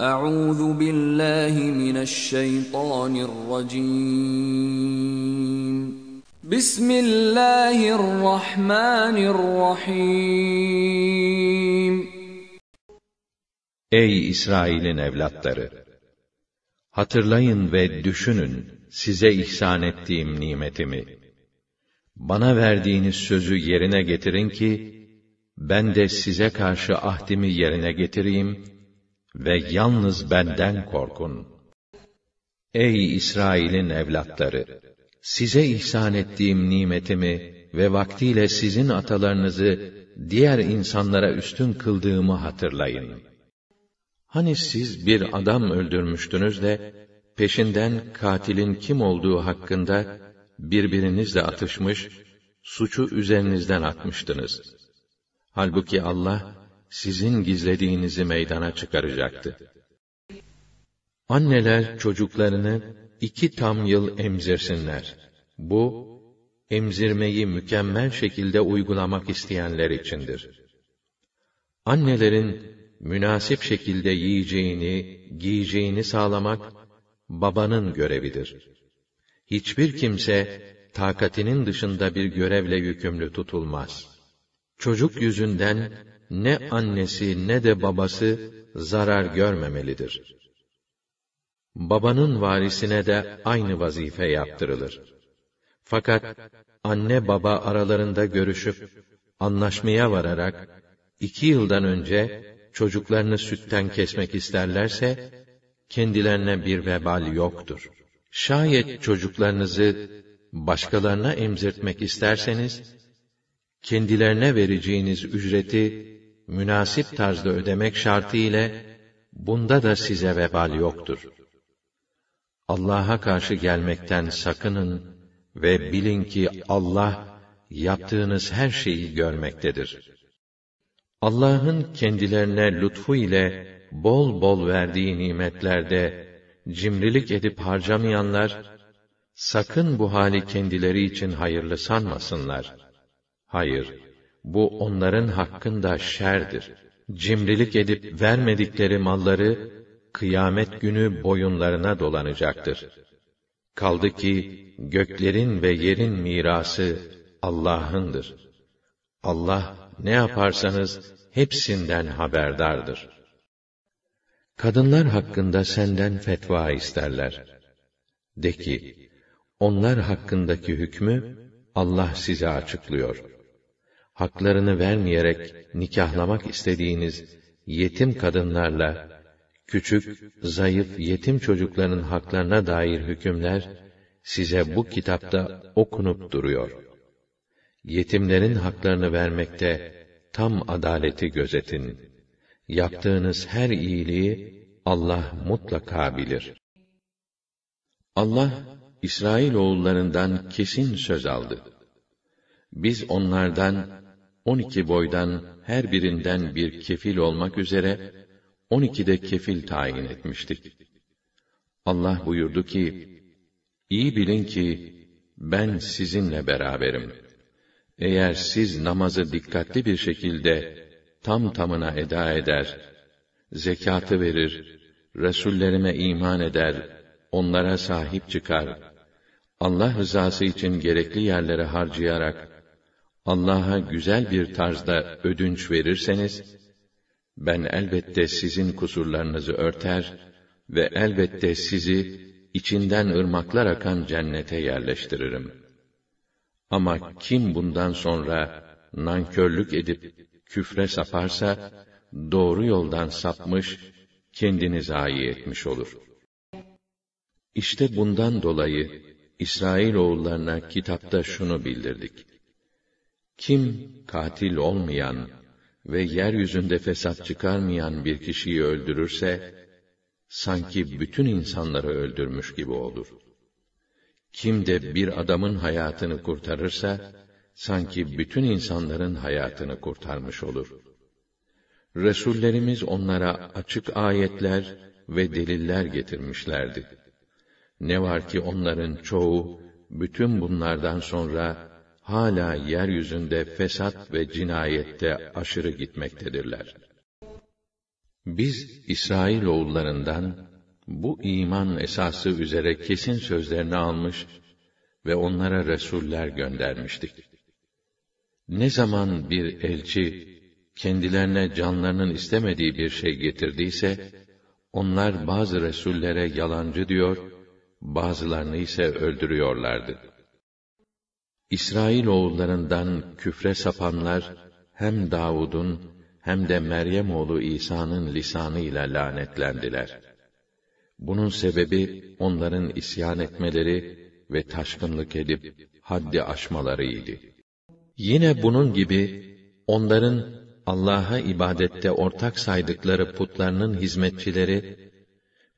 Euzu billahi mineşşeytanirracim. Bismillahirrahmanirrahim. Ey İsrail'in evlatları! Hatırlayın ve düşünün size ihsan ettiğim nimetimi. Bana verdiğiniz sözü yerine getirin ki, ben de size karşı ahdimi yerine getireyim ve yalnız benden korkun. Ey İsrail'in evlatları! Size ihsan ettiğim nimetimi ve vaktiyle sizin atalarınızı diğer insanlara üstün kıldığımı hatırlayın. Hani siz bir adam öldürmüştünüz de, peşinden katilin kim olduğu hakkında birbirinizle atışmış, suçu üzerinizden atmıştınız. Halbuki Allah, sizin gizlediğinizi meydana çıkaracaktı. Anneler çocuklarını iki tam yıl emzirsinler. Bu, emzirmeyi mükemmel şekilde uygulamak isteyenler içindir. Annelerin münasip şekilde yiyeceğini, giyeceğini sağlamak babanın görevidir. Hiçbir kimse takatinin dışında bir görevle yükümlü tutulmaz. Çocuk yüzünden ne annesi ne de babası zarar görmemelidir. Babanın varisine de aynı vazife yaptırılır. Fakat anne baba aralarında görüşüp anlaşmaya vararak iki yıldan önce çocuklarını sütten kesmek isterlerse kendilerine bir vebal yoktur. Şayet çocuklarınızı başkalarına emzirtmek isterseniz kendilerine vereceğiniz ücreti münasip tarzda ödemek şartı ile bunda da size vebal yoktur. Allah'a karşı gelmekten sakının ve bilin ki Allah yaptığınız her şeyi görmektedir. Allah'ın kendilerine lütfu ile bol bol verdiği nimetlerde cimrilik edip harcamayanlar sakın bu hali kendileri için hayırlı sanmasınlar. Hayır, bu onların hakkında şerdir. Cimrilik edip vermedikleri malları, kıyamet günü boyunlarına dolanacaktır. Kaldı ki, göklerin ve yerin mirası Allah'ındır. Allah, ne yaparsanız, hepsinden haberdardır. Kadınlar hakkında senden fetva isterler. De ki, onlar hakkındaki hükmü, Allah size açıklıyor.'' haklarını vermeyerek nikahlamak istediğiniz yetim kadınlarla küçük, zayıf yetim çocukların haklarına dair hükümler size bu kitapta okunup duruyor. Yetimlerin haklarını vermekte tam adaleti gözetin. Yaptığınız her iyiliği Allah mutlaka bilir. Allah İsrail oğullarından kesin söz aldı. Biz onlardan 12 boydan her birinden bir kefil olmak üzere 12 de kefil tayin etmiştik. Allah buyurdu ki: İyi bilin ki ben sizinle beraberim. Eğer siz namazı dikkatli bir şekilde tam tamına eda eder, zekatı verir, resullerime iman eder, onlara sahip çıkar, Allah rızası için gerekli yerlere harcayarak Allah'a güzel bir tarzda ödünç verirseniz, ben elbette sizin kusurlarınızı örter ve elbette sizi içinden ırmaklar akan cennete yerleştiririm. Ama kim bundan sonra nankörlük edip küfre saparsa, doğru yoldan sapmış, kendini zayi etmiş olur. İşte bundan dolayı İsrail oğullarına kitapta şunu bildirdik. Kim katil olmayan ve yeryüzünde fesat çıkarmayan bir kişiyi öldürürse, sanki bütün insanları öldürmüş gibi olur. Kim de bir adamın hayatını kurtarırsa, sanki bütün insanların hayatını kurtarmış olur. Resullerimiz onlara açık ayetler ve deliller getirmişlerdi. Ne var ki onların çoğu, bütün bunlardan sonra, hala yeryüzünde fesat ve cinayette aşırı gitmektedirler. Biz İsrail oğullarından bu iman esası üzere kesin sözlerini almış ve onlara resuller göndermiştik. Ne zaman bir elçi kendilerine canlarının istemediği bir şey getirdiyse onlar bazı resullere yalancı diyor, bazılarını ise öldürüyorlardı. İsrail oğullarından küfre sapanlar hem Davud'un hem de Meryem oğlu İsa'nın lisanıyla lanetlendiler. Bunun sebebi onların isyan etmeleri ve taşkınlık edip haddi aşmalarıydı. Yine bunun gibi onların Allah'a ibadette ortak saydıkları putlarının hizmetçileri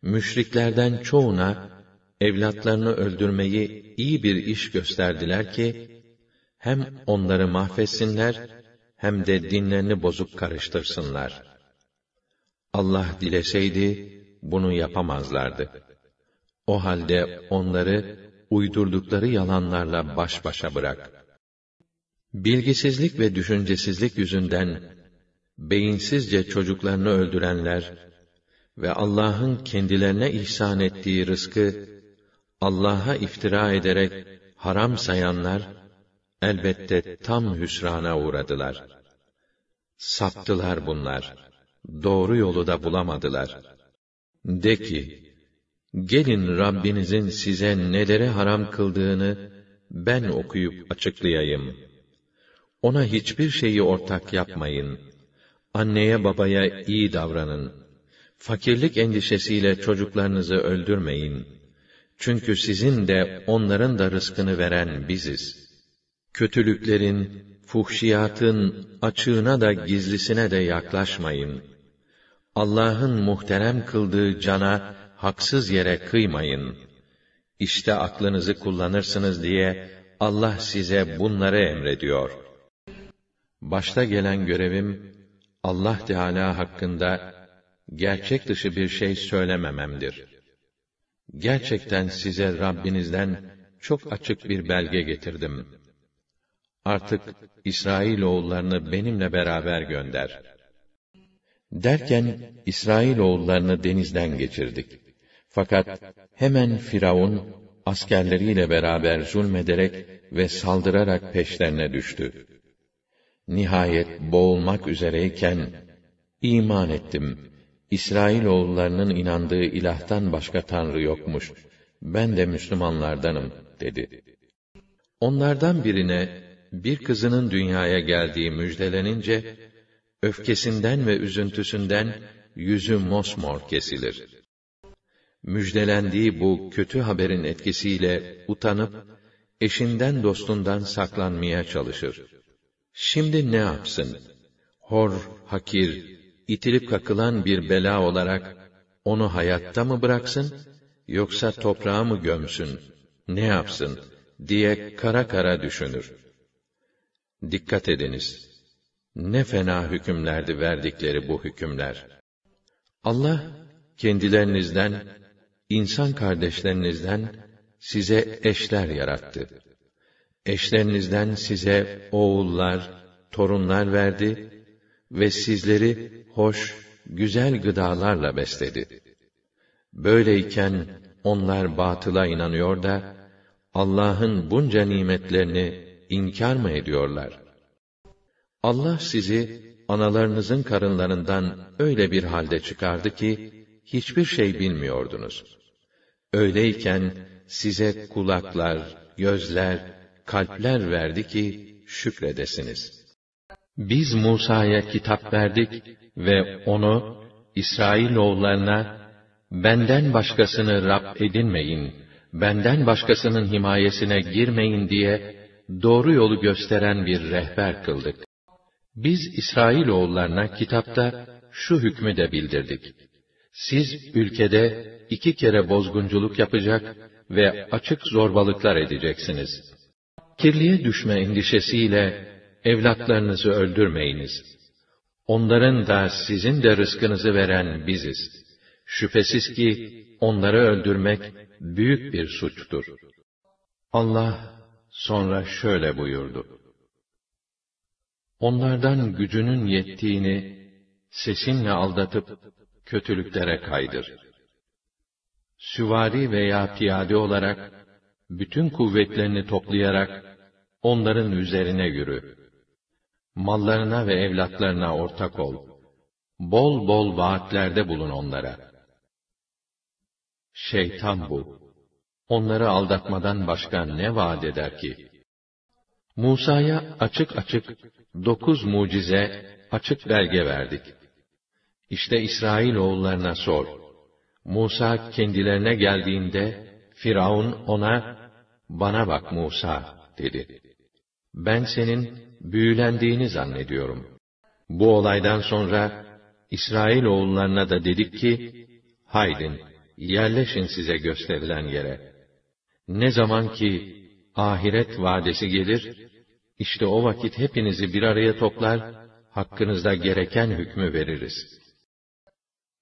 müşriklerden çoğuna evlatlarını öldürmeyi iyi bir iş gösterdiler ki, hem onları mahvetsinler, hem de dinlerini bozuk karıştırsınlar. Allah dileseydi, bunu yapamazlardı. O halde onları, uydurdukları yalanlarla baş başa bırak. Bilgisizlik ve düşüncesizlik yüzünden, beyinsizce çocuklarını öldürenler ve Allah'ın kendilerine ihsan ettiği rızkı Allah'a iftira ederek haram sayanlar elbette tam hüsrana uğradılar. Saptılar bunlar. Doğru yolu da bulamadılar. De ki, gelin Rabbinizin size nelere haram kıldığını ben okuyup açıklayayım. Ona hiçbir şeyi ortak yapmayın. Anneye babaya iyi davranın. Fakirlik endişesiyle çocuklarınızı öldürmeyin.'' Çünkü sizin de onların da rızkını veren biziz. Kötülüklerin, fuhşiyatın açığına da gizlisine de yaklaşmayın. Allah'ın muhterem kıldığı cana haksız yere kıymayın. İşte aklınızı kullanırsınız diye Allah size bunları emrediyor. Başta gelen görevim Allah Teala hakkında gerçek dışı bir şey söylemememdir.'' Gerçekten size Rabbinizden çok açık bir belge getirdim. Artık İsrail oğullarını benimle beraber gönder. Derken İsrail oğullarını denizden geçirdik. Fakat hemen Firavun askerleriyle beraber zulmederek ve saldırarak peşlerine düştü. Nihayet boğulmak üzereyken iman ettim. İsrail oğullarının inandığı ilahtan başka tanrı yokmuş. Ben de Müslümanlardanım dedi. Onlardan birine bir kızının dünyaya geldiği müjdelenince öfkesinden ve üzüntüsünden yüzü mosmor kesilir. Müjdelendiği bu kötü haberin etkisiyle utanıp eşinden dostundan saklanmaya çalışır. Şimdi ne yapsın? Hor, hakir, itilip kakılan bir bela olarak onu hayatta mı bıraksın yoksa toprağa mı gömsün ne yapsın diye kara kara düşünür. Dikkat ediniz. Ne fena hükümlerdi verdikleri bu hükümler. Allah kendilerinizden insan kardeşlerinizden size eşler yarattı. Eşlerinizden size oğullar, torunlar verdi ve sizleri hoş, güzel gıdalarla besledi. Böyleyken onlar batıla inanıyor da Allah'ın bunca nimetlerini inkar mı ediyorlar? Allah sizi analarınızın karınlarından öyle bir halde çıkardı ki hiçbir şey bilmiyordunuz. Öyleyken size kulaklar, gözler, kalpler verdi ki şükredesiniz.'' Biz Musa'ya kitap verdik ve onu İsrail oğullarına benden başkasını Rab edinmeyin, benden başkasının himayesine girmeyin diye doğru yolu gösteren bir rehber kıldık. Biz İsrail oğullarına kitapta şu hükmü de bildirdik. Siz ülkede iki kere bozgunculuk yapacak ve açık zorbalıklar edeceksiniz. Kirliye düşme endişesiyle evlatlarınızı öldürmeyiniz. Onların da sizin de rızkınızı veren biziz. Şüphesiz ki onları öldürmek büyük bir suçtur. Allah sonra şöyle buyurdu. Onlardan gücünün yettiğini sesinle aldatıp kötülüklere kaydır. Süvari veya piyade olarak bütün kuvvetlerini toplayarak onların üzerine yürü mallarına ve evlatlarına ortak ol. Bol bol vaatlerde bulun onlara. Şeytan bu. Onları aldatmadan başka ne vaat eder ki? Musa'ya açık açık dokuz mucize, açık belge verdik. İşte İsrail oğullarına sor. Musa kendilerine geldiğinde, Firavun ona, bana bak Musa, dedi. Ben senin büyülendiğini zannediyorum. Bu olaydan sonra İsrail oğullarına da dedik ki, haydin, yerleşin size gösterilen yere. Ne zaman ki ahiret vadesi gelir, işte o vakit hepinizi bir araya toplar, hakkınızda gereken hükmü veririz.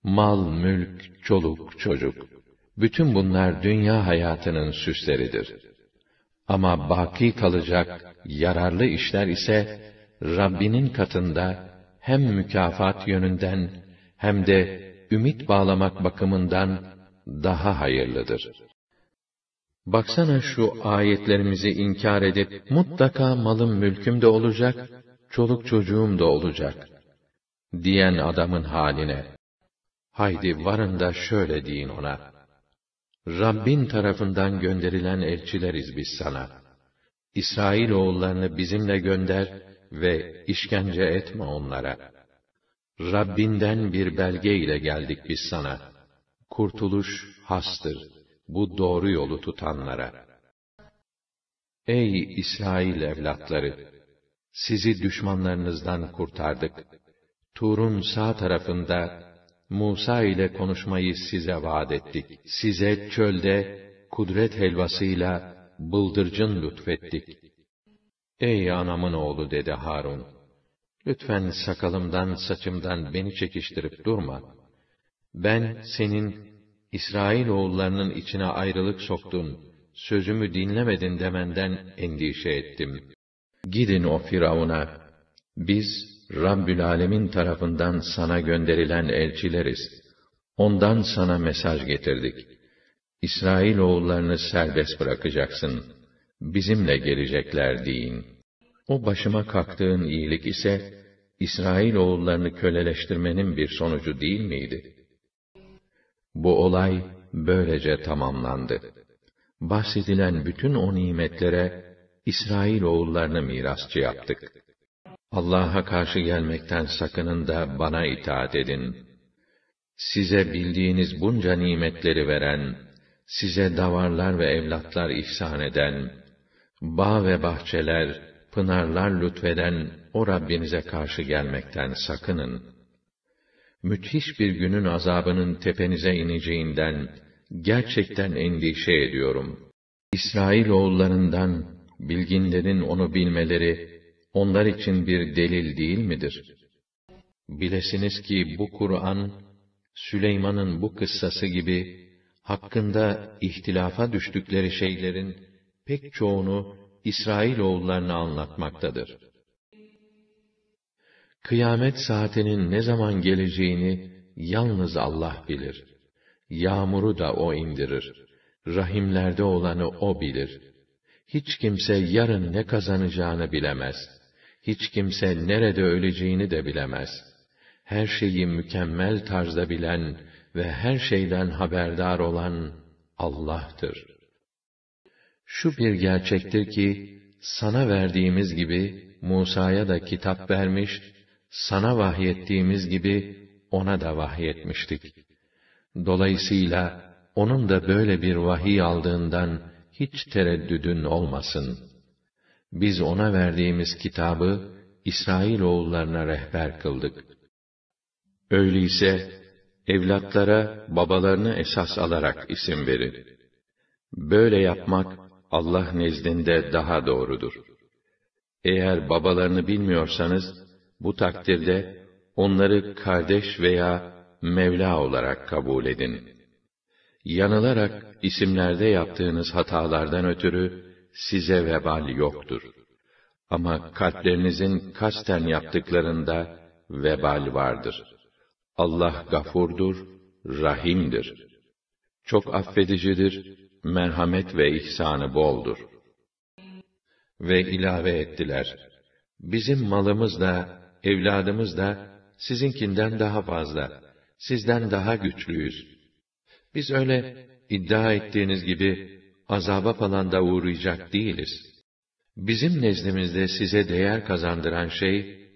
Mal, mülk, çoluk, çocuk, bütün bunlar dünya hayatının süsleridir.'' Ama baki kalacak yararlı işler ise Rabbinin katında hem mükafat yönünden hem de ümit bağlamak bakımından daha hayırlıdır. Baksana şu ayetlerimizi inkar edip mutlaka malım mülküm de olacak, çoluk çocuğum da olacak diyen adamın haline. Haydi varın da şöyle deyin ona. Rabbin tarafından gönderilen elçileriz biz sana. İsrail oğullarını bizimle gönder ve işkence etme onlara. Rabbinden bir belge ile geldik biz sana. Kurtuluş hastır bu doğru yolu tutanlara. Ey İsrail evlatları! Sizi düşmanlarınızdan kurtardık. Tur'un sağ tarafında Musa ile konuşmayı size vaad ettik. Size çölde kudret helvasıyla bıldırcın lütfettik. Ey anamın oğlu dedi Harun. Lütfen sakalımdan saçımdan beni çekiştirip durma. Ben senin İsrail oğullarının içine ayrılık soktun, sözümü dinlemedin demenden endişe ettim. Gidin o Firavun'a, biz Rabbül Alemin tarafından sana gönderilen elçileriz. Ondan sana mesaj getirdik. İsrail oğullarını serbest bırakacaksın. Bizimle gelecekler deyin. O başıma kalktığın iyilik ise İsrail oğullarını köleleştirmenin bir sonucu değil miydi? Bu olay böylece tamamlandı. Bahsedilen bütün o nimetlere İsrail oğullarını mirasçı yaptık. Allah'a karşı gelmekten sakının da bana itaat edin. Size bildiğiniz bunca nimetleri veren, size davarlar ve evlatlar ihsan eden, bağ ve bahçeler, pınarlar lütfeden o Rabbinize karşı gelmekten sakının. Müthiş bir günün azabının tepenize ineceğinden gerçekten endişe ediyorum. İsrail oğullarından bilginlerin onu bilmeleri onlar için bir delil değil midir? Bilesiniz ki bu Kur'an, Süleyman'ın bu kıssası gibi, hakkında ihtilafa düştükleri şeylerin pek çoğunu İsrail oğullarını anlatmaktadır. Kıyamet saatinin ne zaman geleceğini yalnız Allah bilir. Yağmuru da o indirir. Rahimlerde olanı o bilir. Hiç kimse yarın ne kazanacağını bilemez.'' hiç kimse nerede öleceğini de bilemez. Her şeyi mükemmel tarzda bilen ve her şeyden haberdar olan Allah'tır. Şu bir gerçektir ki, sana verdiğimiz gibi Musa'ya da kitap vermiş, sana vahyettiğimiz gibi ona da vahyetmiştik. Dolayısıyla onun da böyle bir vahiy aldığından hiç tereddüdün olmasın.'' biz ona verdiğimiz kitabı İsrail oğullarına rehber kıldık. Öyleyse evlatlara babalarını esas alarak isim verin. Böyle yapmak Allah nezdinde daha doğrudur. Eğer babalarını bilmiyorsanız bu takdirde onları kardeş veya Mevla olarak kabul edin. Yanılarak isimlerde yaptığınız hatalardan ötürü size vebal yoktur. Ama kalplerinizin kasten yaptıklarında vebal vardır. Allah gafurdur, rahimdir. Çok affedicidir, merhamet ve ihsanı boldur. Ve ilave ettiler. Bizim malımız da, evladımız da, sizinkinden daha fazla, sizden daha güçlüyüz. Biz öyle iddia ettiğiniz gibi azaba falan da uğrayacak değiliz. Bizim nezdimizde size değer kazandıran şey,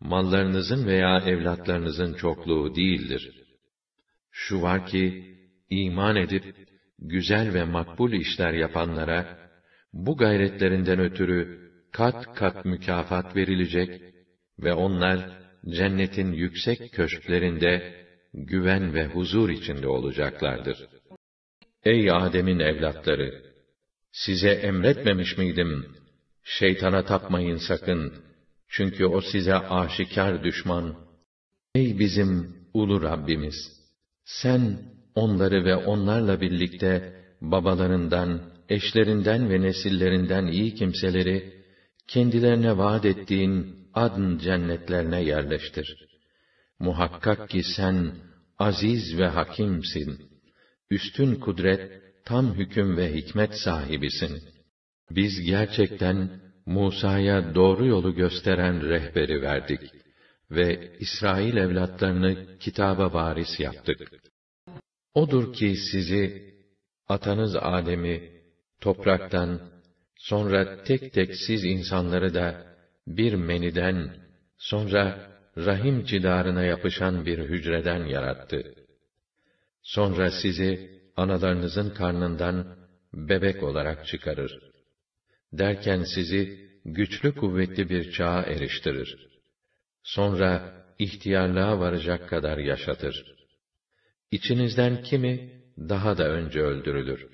mallarınızın veya evlatlarınızın çokluğu değildir. Şu var ki, iman edip, güzel ve makbul işler yapanlara, bu gayretlerinden ötürü kat kat mükafat verilecek ve onlar cennetin yüksek köşklerinde güven ve huzur içinde olacaklardır. Ey Adem'in evlatları! Size emretmemiş miydim? Şeytana tapmayın sakın. Çünkü o size aşikar düşman. Ey bizim ulu Rabbimiz! Sen onları ve onlarla birlikte babalarından, eşlerinden ve nesillerinden iyi kimseleri kendilerine vaat ettiğin adn cennetlerine yerleştir. Muhakkak ki sen aziz ve hakimsin.'' üstün kudret, tam hüküm ve hikmet sahibisin. Biz gerçekten Musa'ya doğru yolu gösteren rehberi verdik ve İsrail evlatlarını kitaba varis yaptık. Odur ki sizi atanız Adem'i topraktan sonra tek tek siz insanları da bir meniden sonra rahim cidarına yapışan bir hücreden yarattı. Sonra sizi analarınızın karnından bebek olarak çıkarır. Derken sizi güçlü kuvvetli bir çağa eriştirir. Sonra ihtiyarlığa varacak kadar yaşatır. İçinizden kimi daha da önce öldürülür.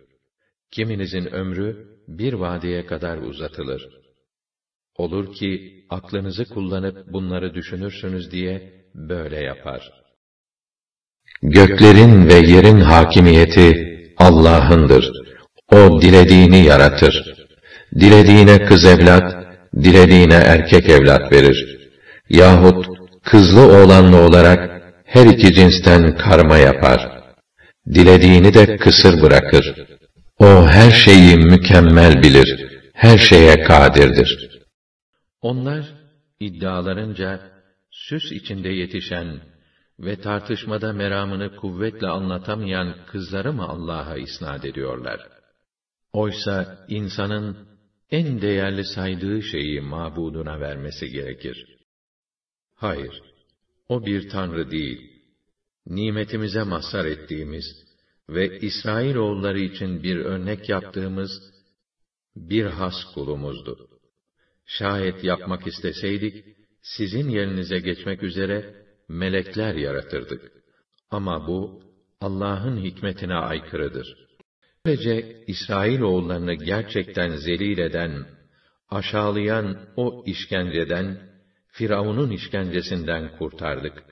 Kiminizin ömrü bir vadeye kadar uzatılır. Olur ki aklınızı kullanıp bunları düşünürsünüz diye böyle yapar.'' Göklerin ve yerin hakimiyeti Allah'ındır. O dilediğini yaratır. Dilediğine kız evlat, dilediğine erkek evlat verir. Yahut kızlı oğlanlı olarak her iki cinsten karma yapar. Dilediğini de kısır bırakır. O her şeyi mükemmel bilir. Her şeye kadirdir. Onlar iddialarınca süs içinde yetişen ve tartışmada meramını kuvvetle anlatamayan kızları mı Allah'a isnat ediyorlar? Oysa insanın en değerli saydığı şeyi mabuduna vermesi gerekir. Hayır, o bir tanrı değil. Nimetimize mazhar ettiğimiz ve İsrail oğulları için bir örnek yaptığımız bir has kulumuzdu. Şayet yapmak isteseydik, sizin yerinize geçmek üzere melekler yaratırdık. Ama bu Allah'ın hikmetine aykırıdır. Böylece İsrail oğullarını gerçekten zelil eden, aşağılayan o işkenceden, Firavun'un işkencesinden kurtardık.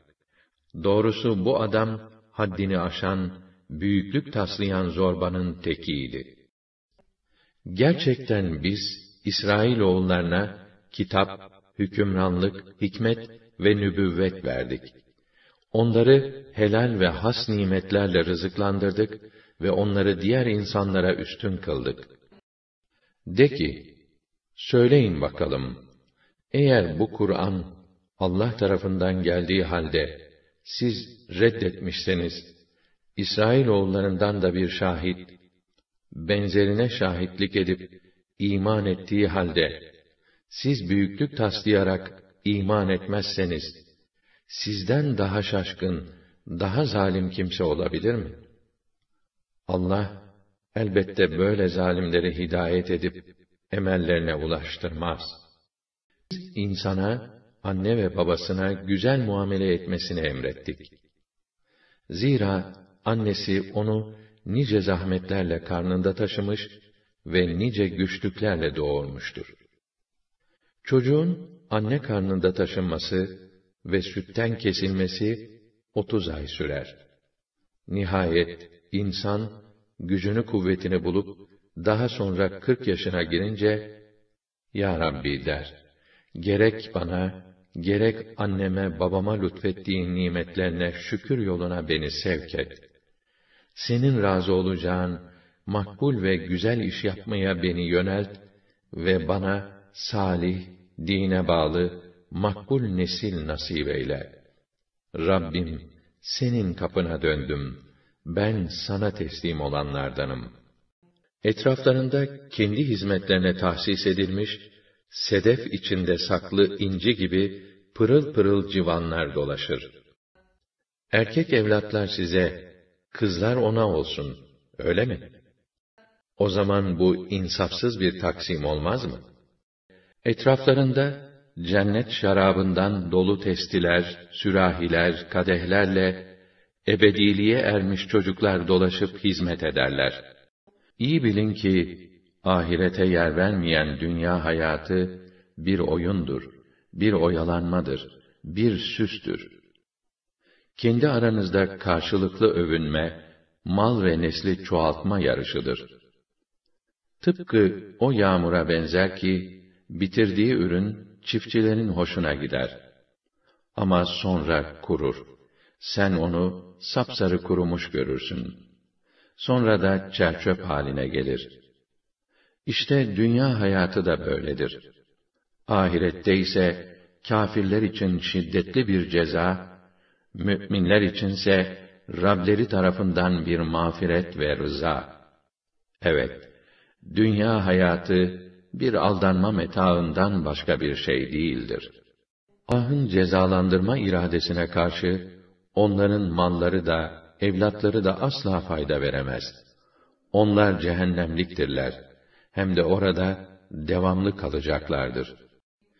Doğrusu bu adam haddini aşan, büyüklük taslayan zorbanın tekiydi. Gerçekten biz İsrail oğullarına kitap, hükümranlık, hikmet ve nübüvvet verdik. Onları helal ve has nimetlerle rızıklandırdık ve onları diğer insanlara üstün kıldık. De ki, söyleyin bakalım, eğer bu Kur'an Allah tarafından geldiği halde siz reddetmişseniz, İsrail oğullarından da bir şahit, benzerine şahitlik edip iman ettiği halde, siz büyüklük taslayarak iman etmezseniz, sizden daha şaşkın, daha zalim kimse olabilir mi? Allah, elbette böyle zalimleri hidayet edip, emellerine ulaştırmaz. Biz insana anne ve babasına güzel muamele etmesini emrettik. Zira annesi onu nice zahmetlerle karnında taşımış ve nice güçlüklerle doğurmuştur. Çocuğun anne karnında taşınması ve sütten kesilmesi 30 ay sürer. Nihayet insan gücünü kuvvetini bulup daha sonra 40 yaşına girince Ya Rabbi der. Gerek bana gerek anneme babama lütfettiğin nimetlerine şükür yoluna beni sevk et. Senin razı olacağın makbul ve güzel iş yapmaya beni yönelt ve bana salih dine bağlı, makbul nesil nasip eyle. Rabbim, senin kapına döndüm. Ben sana teslim olanlardanım. Etraflarında kendi hizmetlerine tahsis edilmiş, sedef içinde saklı inci gibi pırıl pırıl civanlar dolaşır. Erkek evlatlar size, kızlar ona olsun, öyle mi? O zaman bu insafsız bir taksim olmaz mı?' Etraflarında cennet şarabından dolu testiler, sürahiler, kadehlerle ebediliğe ermiş çocuklar dolaşıp hizmet ederler. İyi bilin ki ahirete yer vermeyen dünya hayatı bir oyundur, bir oyalanmadır, bir süstür. Kendi aranızda karşılıklı övünme, mal ve nesli çoğaltma yarışıdır. Tıpkı o yağmura benzer ki bitirdiği ürün çiftçilerin hoşuna gider. Ama sonra kurur. Sen onu sapsarı kurumuş görürsün. Sonra da çerçöp haline gelir. İşte dünya hayatı da böyledir. Ahirette ise kâfirler için şiddetli bir ceza, müminler içinse Rableri tarafından bir mağfiret ve rıza. Evet, dünya hayatı bir aldanma metaından başka bir şey değildir. Allah'ın cezalandırma iradesine karşı onların malları da evlatları da asla fayda veremez. Onlar cehennemliktirler. Hem de orada devamlı kalacaklardır.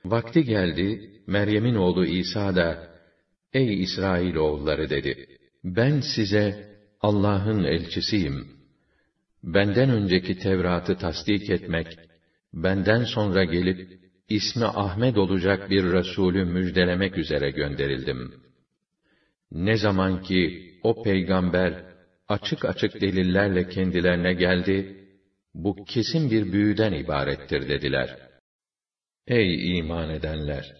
Vakti geldi, Meryem'in oğlu İsa da, Ey İsrail oğulları dedi, ben size Allah'ın elçisiyim. Benden önceki Tevrat'ı tasdik etmek, benden sonra gelip ismi Ahmed olacak bir resulü müjdelemek üzere gönderildim. Ne zaman ki o peygamber açık açık delillerle kendilerine geldi, bu kesin bir büyüden ibarettir dediler. Ey iman edenler!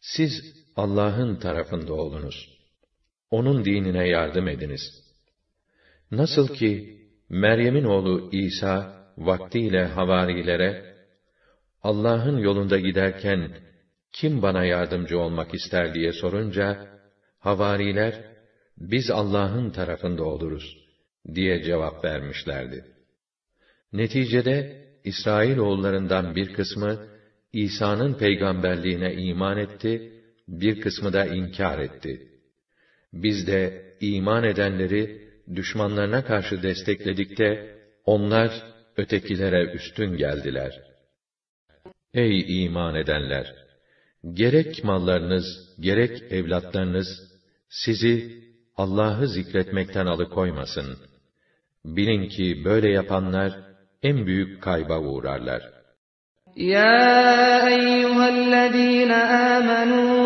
Siz Allah'ın tarafında olunuz. Onun dinine yardım ediniz. Nasıl ki Meryem'in oğlu İsa vaktiyle havarilere, Allah'ın yolunda giderken, kim bana yardımcı olmak ister diye sorunca, havariler, biz Allah'ın tarafında oluruz, diye cevap vermişlerdi. Neticede, İsrail oğullarından bir kısmı, İsa'nın peygamberliğine iman etti, bir kısmı da inkar etti. Biz de iman edenleri düşmanlarına karşı destekledikte onlar ötekilere üstün geldiler. Ey iman edenler! Gerek mallarınız, gerek evlatlarınız, sizi Allah'ı zikretmekten alıkoymasın. Bilin ki böyle yapanlar, en büyük kayba uğrarlar. Ya eyyühellezîne âmenû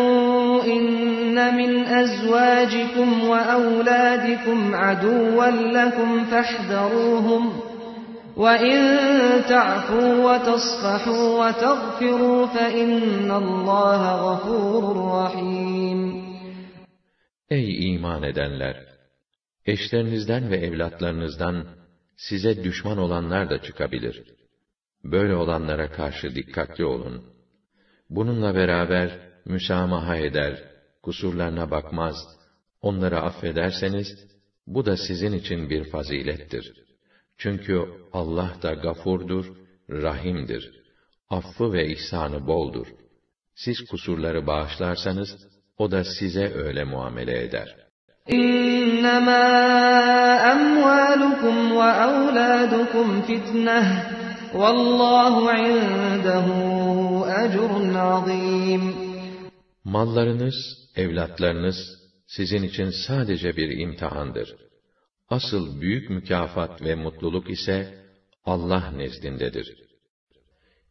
inne min ezvâcikum ve evlâdikum aduvven lekum fehderûhum. Ey iman edenler! Eşlerinizden ve evlatlarınızdan size düşman olanlar da çıkabilir. Böyle olanlara karşı dikkatli olun. Bununla beraber müsamaha eder, kusurlarına bakmaz, onları affederseniz, bu da sizin için bir fazilettir.'' Çünkü Allah da gafurdur, rahimdir. Affı ve ihsanı boldur. Siz kusurları bağışlarsanız, o da size öyle muamele eder. İnnemâ emvâlukum ve evlâdukum fitneh. Vallahu indehu ecrun Mallarınız, evlatlarınız sizin için sadece bir imtihandır. Asıl büyük mükafat ve mutluluk ise Allah nezdindedir.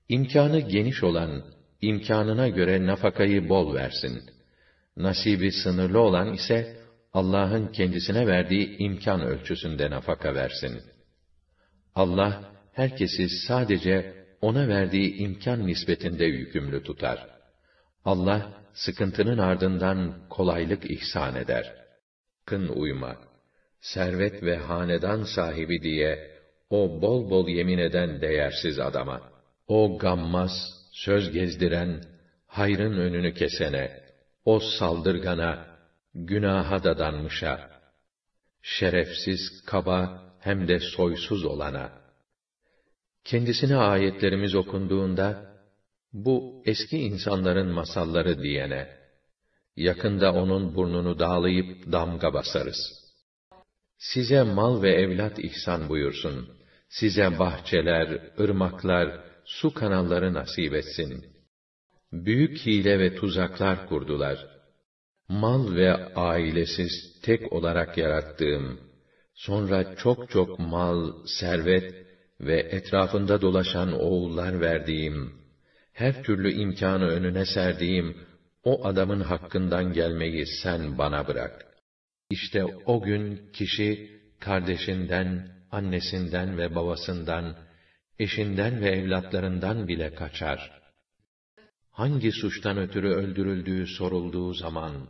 İmkanı geniş olan, imkanına göre nafakayı bol versin. Nasibi sınırlı olan ise, Allah'ın kendisine verdiği imkan ölçüsünde nafaka versin. Allah, herkesi sadece ona verdiği imkan nispetinde yükümlü tutar. Allah, sıkıntının ardından kolaylık ihsan eder. Kın uymak servet ve hanedan sahibi diye o bol bol yemin eden değersiz adama, o gammaz, söz gezdiren, hayrın önünü kesene, o saldırgana, günaha dadanmışa, şerefsiz, kaba hem de soysuz olana. Kendisine ayetlerimiz okunduğunda, bu eski insanların masalları diyene, yakında onun burnunu dağlayıp damga basarız.'' size mal ve evlat ihsan buyursun. Size bahçeler, ırmaklar, su kanalları nasip etsin. Büyük hile ve tuzaklar kurdular. Mal ve ailesiz tek olarak yarattığım, sonra çok çok mal, servet ve etrafında dolaşan oğullar verdiğim, her türlü imkanı önüne serdiğim o adamın hakkından gelmeyi sen bana bırak.'' İşte o gün kişi kardeşinden, annesinden ve babasından, eşinden ve evlatlarından bile kaçar. Hangi suçtan ötürü öldürüldüğü sorulduğu zaman